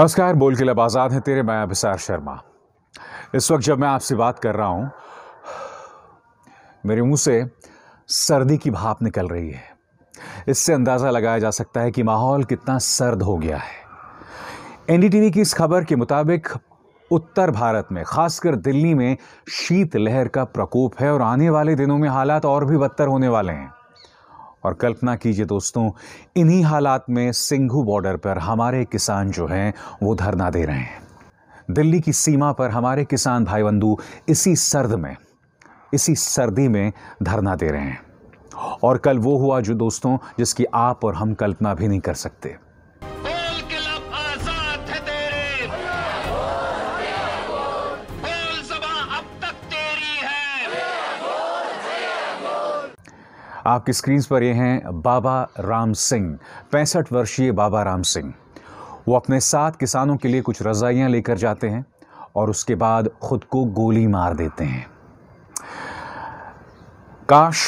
नमस्कार बोल के लब आज़ाद हैं तेरे मैं अभिसार शर्मा इस वक्त जब मैं आपसे बात कर रहा हूँ मेरे मुंह से सर्दी की भाप निकल रही है इससे अंदाज़ा लगाया जा सकता है कि माहौल कितना सर्द हो गया है एनडीटीवी की इस खबर के मुताबिक उत्तर भारत में खासकर दिल्ली में शीतलहर का प्रकोप है और आने वाले दिनों में हालात और भी बदतर होने वाले हैं और कल्पना कीजिए दोस्तों इन्हीं हालात में सिंघू बॉर्डर पर हमारे किसान जो हैं वो धरना दे रहे हैं दिल्ली की सीमा पर हमारे किसान भाई बंधु इसी सर्द में इसी सर्दी में धरना दे रहे हैं और कल वो हुआ जो दोस्तों जिसकी आप और हम कल्पना भी नहीं कर सकते आपकी स्क्रीन पर ये हैं बाबा राम सिंह पैंसठ वर्षीय बाबा राम सिंह वो अपने साथ किसानों के लिए कुछ रज़ाइयाँ लेकर जाते हैं और उसके बाद ख़ुद को गोली मार देते हैं काश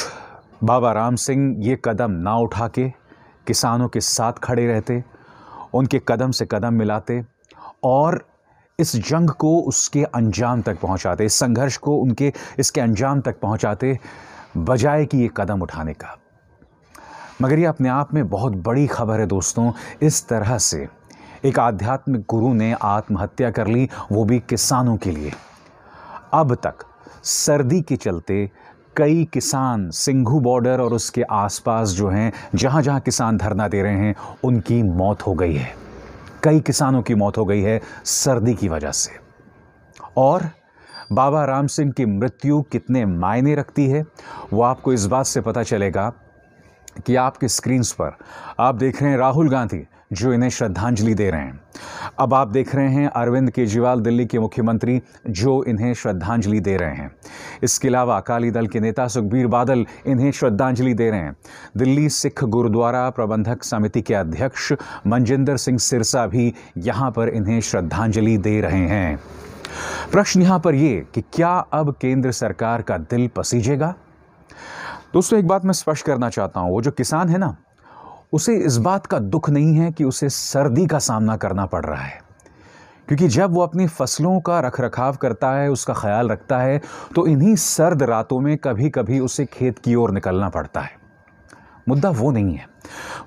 बाबा राम सिंह ये कदम ना उठा के किसानों के साथ खड़े रहते उनके कदम से कदम मिलाते और इस जंग को उसके अंजाम तक पहुंचाते इस संघर्ष को उनके इसके अंजाम तक पहुंचाते बजाय कि ये कदम उठाने का मगर ये अपने आप में बहुत बड़ी खबर है दोस्तों इस तरह से एक आध्यात्मिक गुरु ने आत्महत्या कर ली वो भी किसानों के लिए अब तक सर्दी के चलते कई किसान सिंघू बॉर्डर और उसके आसपास जो हैं जहाँ जहाँ किसान धरना दे रहे हैं उनकी मौत हो गई है कई किसानों की मौत हो गई है सर्दी की वजह से और बाबा राम सिंह की मृत्यु कितने मायने रखती है वो आपको इस बात से पता चलेगा कि आपके स्क्रीन्स पर आप देख रहे हैं राहुल गांधी जो इन्हें श्रद्धांजलि दे रहे हैं अब आप देख रहे हैं अरविंद केजरीवाल दिल्ली के मुख्यमंत्री जो इन्हें श्रद्धांजलि दे रहे हैं इसके अलावा अकाली दल के नेता सुखबीर बादल इन्हें श्रद्धांजलि दे रहे हैं दिल्ली सिख गुरुद्वारा प्रबंधक समिति के अध्यक्ष मनजिंदर सिंह सिरसा भी यहाँ पर इन्हें श्रद्धांजलि दे रहे हैं प्रश्न यहां पर यह कि क्या अब केंद्र सरकार का दिल पसीजेगा दोस्तों एक बात मैं स्पष्ट करना चाहता हूं वो जो किसान है ना उसे इस बात का दुख नहीं है कि उसे सर्दी का सामना करना पड़ रहा है क्योंकि जब वो अपनी फसलों का रख रखाव करता है उसका ख्याल रखता है तो इन्हीं सर्द रातों में कभी कभी उसे खेत की ओर निकलना पड़ता है मुद्दा वो नहीं है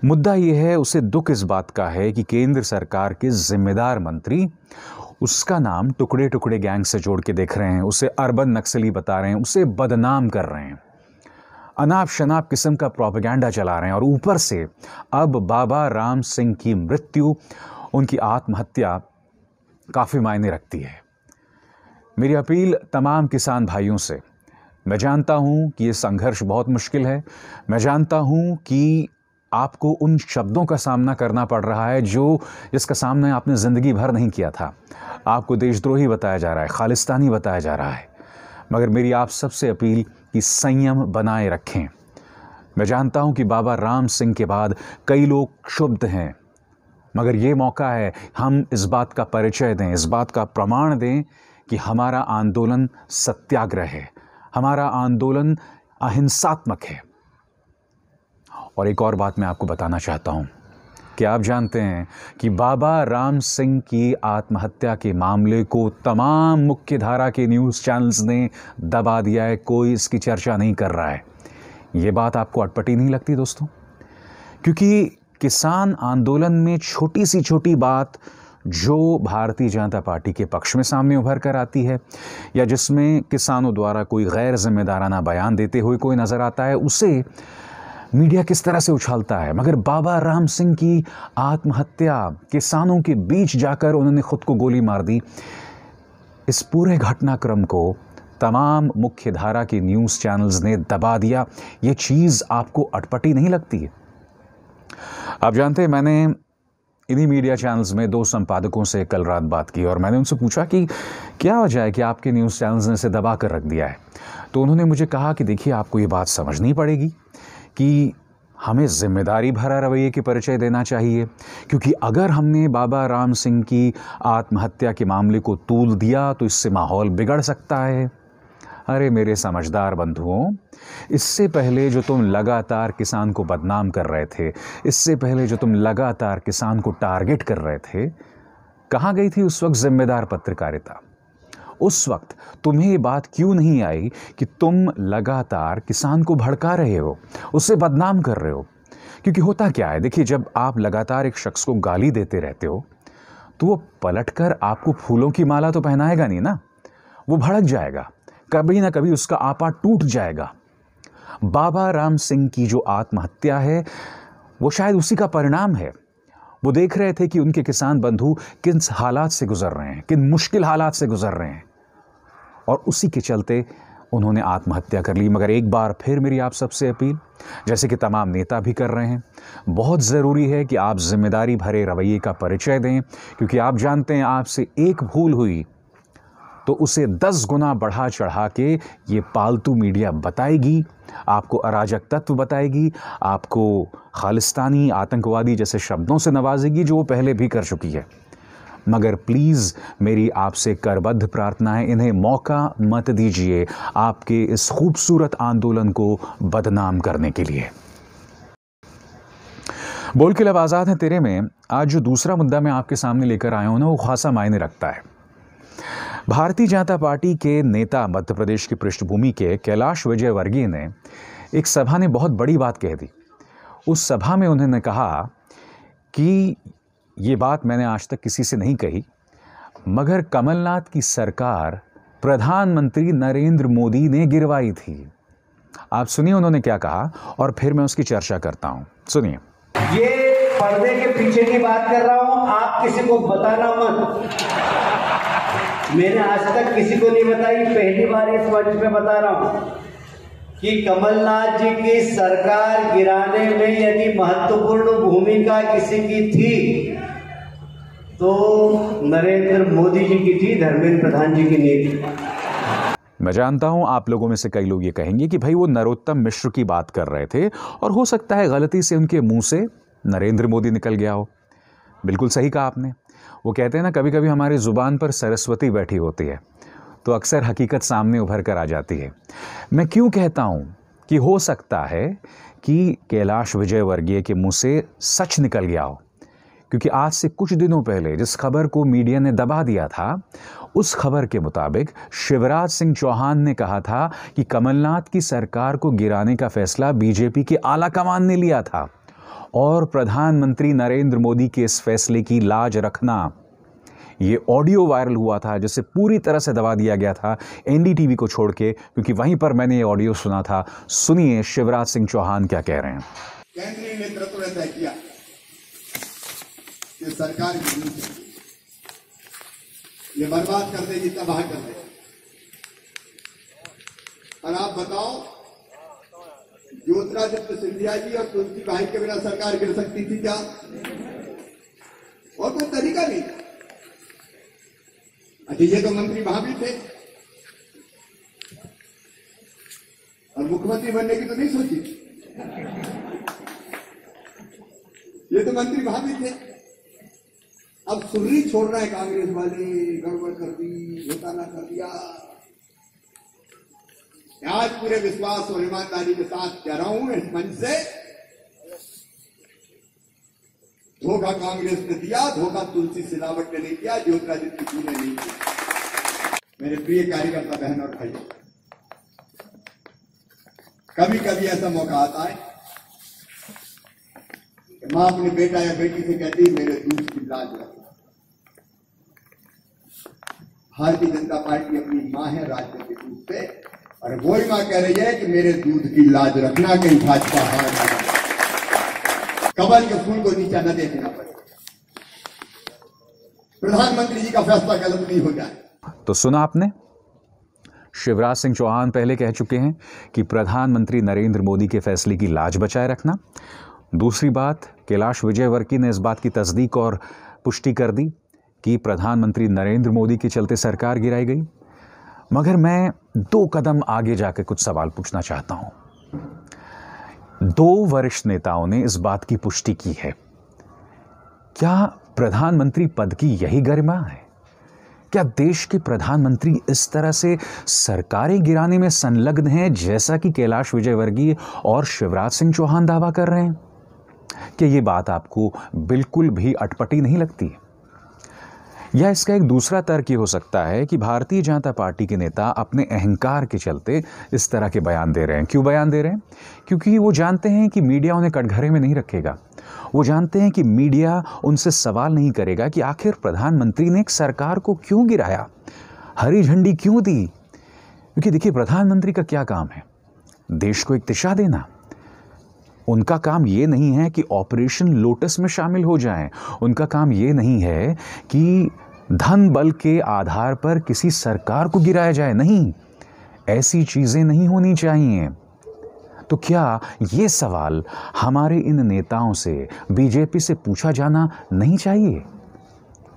मुद्दा यह है उसे दुख इस बात का है कि केंद्र सरकार के जिम्मेदार मंत्री उसका नाम टुकड़े टुकड़े गैंग से जोड़ के देख रहे हैं उसे अरबन नक्सली बता रहे हैं उसे बदनाम कर रहे हैं अनाप शनाप किस्म का प्रोपेगेंडा चला रहे हैं और ऊपर से अब बाबा राम सिंह की मृत्यु उनकी आत्महत्या काफ़ी मायने रखती है मेरी अपील तमाम किसान भाइयों से मैं जानता हूँ कि ये संघर्ष बहुत मुश्किल है मैं जानता हूँ कि आपको उन शब्दों का सामना करना पड़ रहा है जो जिसका सामना आपने ज़िंदगी भर नहीं किया था आपको देशद्रोही बताया जा रहा है खालिस्तानी बताया जा रहा है मगर मेरी आप सबसे अपील कि संयम बनाए रखें मैं जानता हूं कि बाबा राम सिंह के बाद कई लोग क्षुब्ध हैं मगर ये मौका है हम इस बात का परिचय दें इस बात का प्रमाण दें कि हमारा आंदोलन सत्याग्रह है हमारा आंदोलन अहिंसात्मक है और एक और बात मैं आपको बताना चाहता हूँ कि आप जानते हैं कि बाबा राम सिंह की आत्महत्या के मामले को तमाम मुख्य धारा के न्यूज़ चैनल्स ने दबा दिया है कोई इसकी चर्चा नहीं कर रहा है ये बात आपको अटपटी नहीं लगती दोस्तों क्योंकि किसान आंदोलन में छोटी सी छोटी बात जो भारतीय जनता पार्टी के पक्ष में सामने उभर कर आती है या जिसमें किसानों द्वारा कोई गैर जिम्मेदाराना बयान देते हुए कोई नज़र आता है उसे मीडिया किस तरह से उछालता है मगर बाबा राम सिंह की आत्महत्या किसानों के बीच जाकर उन्होंने खुद को गोली मार दी इस पूरे घटनाक्रम को तमाम मुख्य धारा के न्यूज़ चैनल्स ने दबा दिया ये चीज़ आपको अटपटी नहीं लगती है आप जानते हैं मैंने इन्हीं मीडिया चैनल्स में दो संपादकों से कल रात बात की और मैंने उनसे पूछा कि क्या वजह है कि आपके न्यूज़ चैनल्स ने इसे दबा कर रख दिया है तो उन्होंने मुझे कहा कि देखिए आपको ये बात समझनी पड़ेगी कि हमें जिम्मेदारी भरा रवैये की परिचय देना चाहिए क्योंकि अगर हमने बाबा राम सिंह की आत्महत्या के मामले को तूल दिया तो इससे माहौल बिगड़ सकता है अरे मेरे समझदार बंधुओं इससे पहले जो तुम लगातार किसान को बदनाम कर रहे थे इससे पहले जो तुम लगातार किसान को टारगेट कर रहे थे कहाँ गई थी उस वक्त जिम्मेदार पत्रकारिता उस वक्त तुम्हें ये बात क्यों नहीं आई कि तुम लगातार किसान को भड़का रहे हो उससे बदनाम कर रहे हो क्योंकि होता क्या है देखिए जब आप लगातार एक शख्स को गाली देते रहते हो तो वो पलट कर आपको फूलों की माला तो पहनाएगा नहीं ना वो भड़क जाएगा कभी ना कभी उसका आपा टूट जाएगा बाबा राम सिंह की जो आत्महत्या है वो शायद उसी का परिणाम है वो देख रहे थे कि उनके किसान बंधु किन हालात से गुजर रहे हैं किन मुश्किल हालात से गुजर रहे हैं और उसी के चलते उन्होंने आत्महत्या कर ली मगर एक बार फिर मेरी आप सबसे अपील जैसे कि तमाम नेता भी कर रहे हैं बहुत ज़रूरी है कि आप जिम्मेदारी भरे रवैये का परिचय दें क्योंकि आप जानते हैं आपसे एक भूल हुई तो उसे दस गुना बढ़ा चढ़ा के ये पालतू मीडिया बताएगी आपको अराजक तत्व बताएगी आपको खालिस्तानी आतंकवादी जैसे शब्दों से नवाजेगी जो वो पहले भी कर चुकी है मगर प्लीज़ मेरी आपसे करबद्ध प्रार्थना है इन्हें मौका मत दीजिए आपके इस खूबसूरत आंदोलन को बदनाम करने के लिए बोल के लब आज़ाद हैं तेरे में आज जो दूसरा मुद्दा मैं आपके सामने लेकर आया हूँ ना वो खासा मायने रखता है भारतीय जनता पार्टी के नेता मध्य प्रदेश की पृष्ठभूमि के कैलाश विजय वर्गीय ने एक सभा ने बहुत बड़ी बात कह दी उस सभा में उन्होंने कहा कि ये बात मैंने आज तक किसी से नहीं कही मगर कमलनाथ की सरकार प्रधानमंत्री नरेंद्र मोदी ने गिरवाई थी आप सुनिए उन्होंने क्या कहा और फिर मैं उसकी चर्चा करता हूँ सुनिए ये पर्दे के पीछे की बात कर रहा हूं आप किसी को बताना मत मैंने आज तक किसी को नहीं बताई पहली बार इस मंच में बता रहा हूं कि कमलनाथ जी की सरकार गिराने में यदि महत्वपूर्ण भूमिका किसी की थी तो नरेंद्र मोदी जी की थी धर्मेंद्र प्रधान जी की नहीं थी मैं जानता हूं आप लोगों में से कई लोग ये कहेंगे कि भाई वो नरोत्तम मिश्र की बात कर रहे थे और हो सकता है गलती से उनके मुंह से नरेंद्र मोदी निकल गया हो बिल्कुल सही कहा आपने वो कहते हैं ना कभी कभी हमारी ज़ुबान पर सरस्वती बैठी होती है तो अक्सर हकीकत सामने उभर कर आ जाती है मैं क्यों कहता हूँ कि हो सकता है कि कैलाश विजय वर्गीय के मुँह से सच निकल गया हो क्योंकि आज से कुछ दिनों पहले जिस खबर को मीडिया ने दबा दिया था उस खबर के मुताबिक शिवराज सिंह चौहान ने कहा था कि कमलनाथ की सरकार को गिराने का फैसला बीजेपी के आला कमान ने लिया था और प्रधानमंत्री नरेंद्र मोदी के इस फैसले की लाज रखना ये ऑडियो वायरल हुआ था जिसे पूरी तरह से दबा दिया गया था एनडीटीवी को छोड़ के क्योंकि वहीं पर मैंने ये ऑडियो सुना था सुनिए शिवराज सिंह चौहान क्या कह रहे हैं केंद्रीय नेतृत्व ने तय किया कि सरकार ये बर्बाद कर देगी तबाह कर देगी और आप बताओ ज्योतिरादित्य तो सिंधिया जी और तुलसी भाई के बिना सरकार गिर सकती थी क्या और कोई तरीका नहीं अच्छा ये तो मंत्री वहां भी थे और मुख्यमंत्री बनने की तो नहीं सोची ये तो मंत्री वहां भी थे अब सुर्री रहा है कांग्रेस वाले गड़बड़ कर दी घोटाला कर दिया आज पूरे विश्वास और ईमानदारी के साथ कह रहा हूं इस मंच से धोखा कांग्रेस ने दिया धोखा तुलसी सिलावट ने नहीं किया ज्योतिरादित्य जी ने नहीं किया मेरे प्रिय कार्यकर्ता बहन और भाई कभी कभी ऐसा मौका आता है कि मां अपने बेटा या बेटी से कहती मेरे दूध की लाज रख भारतीय जनता पार्टी अपनी मां है राजनीतिक रूप से और गोलमा कह रही है कि मेरे दूध की लाज रखना कहीं भाजपा हार ना जाए कमल के फूल को नीचा न देखना पड़े प्रधानमंत्री जी का फैसला गलत नहीं हो जाए तो सुना आपने शिवराज सिंह चौहान पहले कह चुके हैं कि प्रधानमंत्री नरेंद्र मोदी के फैसले की लाज बचाए रखना दूसरी बात कैलाश विजयवर्की ने इस बात की तस्दीक और पुष्टि कर दी कि प्रधानमंत्री नरेंद्र मोदी के चलते सरकार गिराई गई मगर मैं दो कदम आगे जाकर कुछ सवाल पूछना चाहता हूं दो वरिष्ठ नेताओं ने इस बात की पुष्टि की है क्या प्रधानमंत्री पद की यही गरिमा है क्या देश के प्रधानमंत्री इस तरह से सरकारें गिराने में संलग्न हैं जैसा कि कैलाश विजयवर्गीय और शिवराज सिंह चौहान दावा कर रहे हैं क्या ये बात आपको बिल्कुल भी अटपटी नहीं लगती है? या इसका एक दूसरा तर्क ये हो सकता है कि भारतीय जनता पार्टी के नेता अपने अहंकार के चलते इस तरह के बयान दे रहे हैं क्यों बयान दे रहे हैं क्योंकि वो जानते हैं कि मीडिया उन्हें कटघरे में नहीं रखेगा वो जानते हैं कि मीडिया उनसे सवाल नहीं करेगा कि आखिर प्रधानमंत्री ने एक सरकार को क्यों गिराया हरी झंडी क्यों दी क्योंकि देखिए प्रधानमंत्री का क्या काम है देश को एक दिशा देना उनका काम ये नहीं है कि ऑपरेशन लोटस में शामिल हो जाएं उनका काम ये नहीं है कि धन बल के आधार पर किसी सरकार को गिराया जाए नहीं ऐसी चीज़ें नहीं होनी चाहिए तो क्या ये सवाल हमारे इन नेताओं से बीजेपी से पूछा जाना नहीं चाहिए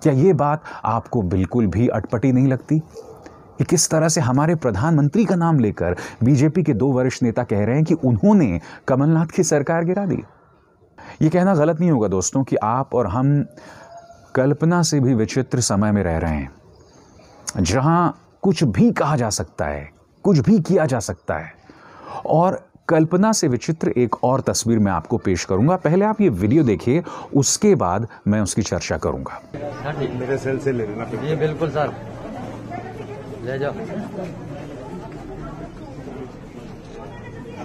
क्या ये बात आपको बिल्कुल भी अटपटी नहीं लगती कि किस तरह से हमारे प्रधानमंत्री का नाम लेकर बीजेपी के दो वरिष्ठ नेता कह रहे हैं कि उन्होंने कमलनाथ की सरकार गिरा दी ये कहना गलत नहीं होगा दोस्तों कि आप और हम कल्पना से भी विचित्र समय में रह रहे हैं जहां कुछ भी कहा जा सकता है कुछ भी किया जा सकता है और कल्पना से विचित्र एक और तस्वीर मैं आपको पेश करूंगा पहले आप ये वीडियो देखिए उसके बाद मैं उसकी चर्चा करूंगा मेरे सेल से ले लेना ये बिल्कुल सर ले जाओ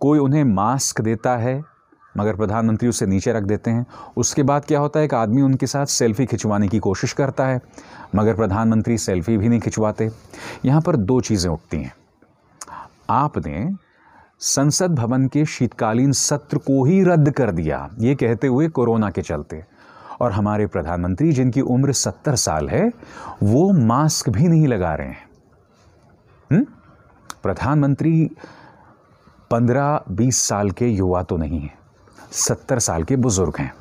कोई उन्हें मास्क देता है मगर प्रधानमंत्री उसे नीचे रख देते हैं उसके बाद क्या होता है एक आदमी उनके साथ सेल्फ़ी खिंचवाने की कोशिश करता है मगर प्रधानमंत्री सेल्फ़ी भी नहीं खिंचवाते यहाँ पर दो चीज़ें उठती हैं आपने संसद भवन के शीतकालीन सत्र को ही रद्द कर दिया ये कहते हुए कोरोना के चलते और हमारे प्रधानमंत्री जिनकी उम्र सत्तर साल है वो मास्क भी नहीं लगा रहे हैं हम्म? प्रधानमंत्री पंद्रह बीस साल के युवा तो नहीं हैं सत्तर साल के बुज़ुर्ग हैं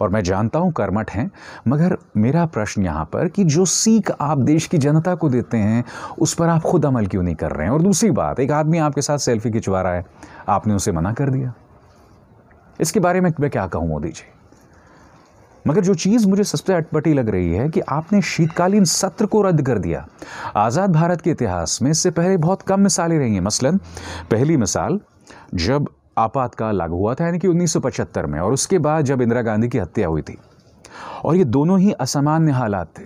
और मैं जानता हूँ कर्मठ हैं मगर मेरा प्रश्न यहाँ पर कि जो सीख आप देश की जनता को देते हैं उस पर आप खुद अमल क्यों नहीं कर रहे हैं और दूसरी बात एक आदमी आपके साथ सेल्फी खिंचवा रहा है आपने उसे मना कर दिया इसके बारे में मैं क्या कहूँ मोदी जी मगर जो चीज़ मुझे सबसे अटपटी लग रही है कि आपने शीतकालीन सत्र को रद्द कर दिया आज़ाद भारत के इतिहास में इससे पहले बहुत कम मिसालें रही हैं मसलन पहली मिसाल जब आपातकाल लागू हुआ था यानी कि उन्नीस में और उसके बाद जब इंदिरा गांधी की हत्या हुई थी और ये दोनों ही असामान्य हालात थे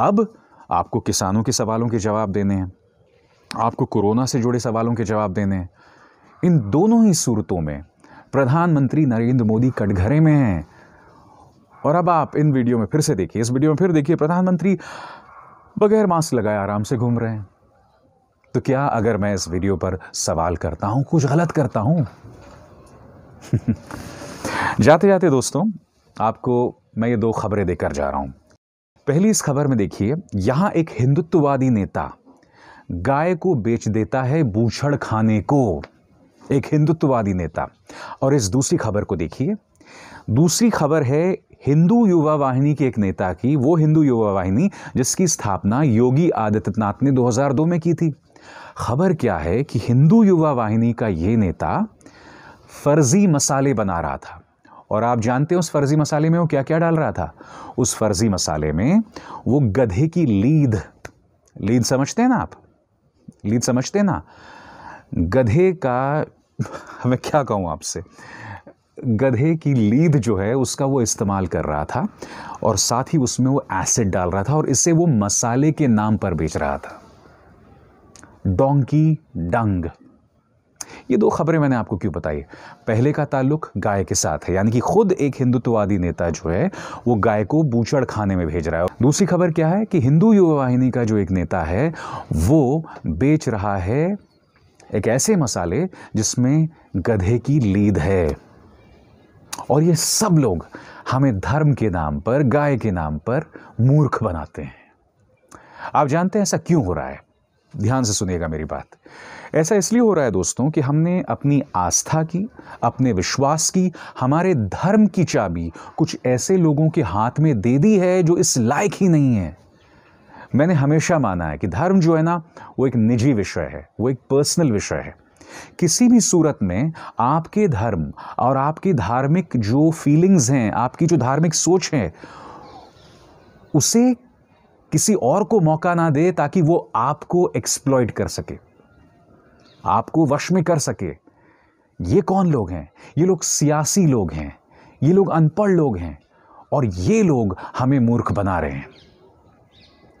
अब आपको किसानों के सवालों के जवाब देने हैं आपको कोरोना से जुड़े सवालों के जवाब देने हैं इन दोनों ही सूरतों में प्रधानमंत्री नरेंद्र मोदी कटघरे में हैं और अब आप इन वीडियो में फिर से देखिए इस वीडियो में फिर देखिए प्रधानमंत्री बगैर मास्क लगाए आराम से घूम रहे हैं तो क्या अगर मैं इस वीडियो पर सवाल करता हूं कुछ गलत करता हूं जाते जाते दोस्तों आपको मैं ये दो खबरें देकर जा रहा हूं पहली इस खबर में देखिए यहां एक हिंदुत्ववादी नेता गाय को बेच देता है बूछड़ खाने को एक हिंदुत्ववादी नेता और इस दूसरी खबर को देखिए दूसरी खबर है हिंदू युवा वाहिनी के एक नेता की वो हिंदू युवा वाहिनी जिसकी स्थापना योगी आदित्यनाथ ने 2002 में की थी खबर क्या है कि हिंदू युवा वाहिनी का ये नेता फर्जी मसाले बना रहा था और आप जानते हैं उस फर्जी मसाले में वो क्या क्या डाल रहा था उस फर्जी मसाले में वो गधे की लीद लीद समझते हैं ना आप लीद समझते हैं ना गधे का मैं क्या कहूँ आपसे गधे की लीद जो है उसका वो इस्तेमाल कर रहा था और साथ ही उसमें वो एसिड डाल रहा था और इसे वो मसाले के नाम पर बेच रहा था डोंकी डंग ये दो खबरें मैंने आपको क्यों बताई पहले का ताल्लुक गाय के साथ है यानी कि खुद एक हिंदुत्ववादी नेता जो है वो गाय को बूचड़ खाने में भेज रहा है दूसरी खबर क्या है कि हिंदू युवा वाहिनी का जो एक नेता है वो बेच रहा है एक ऐसे मसाले जिसमें गधे की लीद है और ये सब लोग हमें धर्म के नाम पर गाय के नाम पर मूर्ख बनाते हैं आप जानते हैं ऐसा क्यों हो रहा है ध्यान से सुनिएगा मेरी बात ऐसा इसलिए हो रहा है दोस्तों कि हमने अपनी आस्था की अपने विश्वास की हमारे धर्म की चाबी कुछ ऐसे लोगों के हाथ में दे दी है जो इस लायक ही नहीं है मैंने हमेशा माना है कि धर्म जो है ना वो एक निजी विषय है वो एक पर्सनल विषय है किसी भी सूरत में आपके धर्म और आपकी धार्मिक जो फीलिंग्स हैं आपकी जो धार्मिक सोच है उसे किसी और को मौका ना दे ताकि वो आपको एक्सप्लॉयट कर सके आपको वश में कर सके ये कौन लोग हैं ये लोग सियासी लोग हैं ये लोग अनपढ़ लोग हैं और ये लोग हमें मूर्ख बना रहे हैं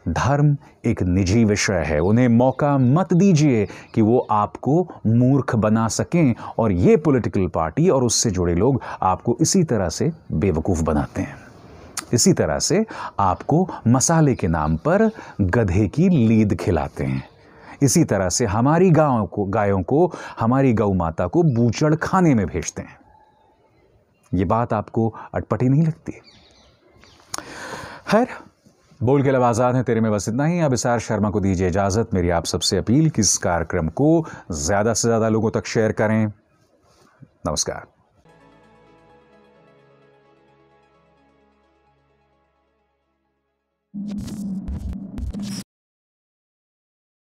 धर्म एक निजी विषय है उन्हें मौका मत दीजिए कि वो आपको मूर्ख बना सकें और ये पॉलिटिकल पार्टी और उससे जुड़े लोग आपको इसी तरह से बेवकूफ़ बनाते हैं इसी तरह से आपको मसाले के नाम पर गधे की लीद खिलाते हैं इसी तरह से हमारी गाँव को गायों को हमारी गौ माता को बूचड़ खाने में भेजते हैं ये बात आपको अटपटी नहीं लगती खैर बोल के आजाद हैं तेरे में बस इतना ही अब इसार शर्मा को दीजिए इजाज़त मेरी आप सबसे अपील कि इस कार्यक्रम को ज़्यादा से ज़्यादा लोगों तक शेयर करें नमस्कार Thank you.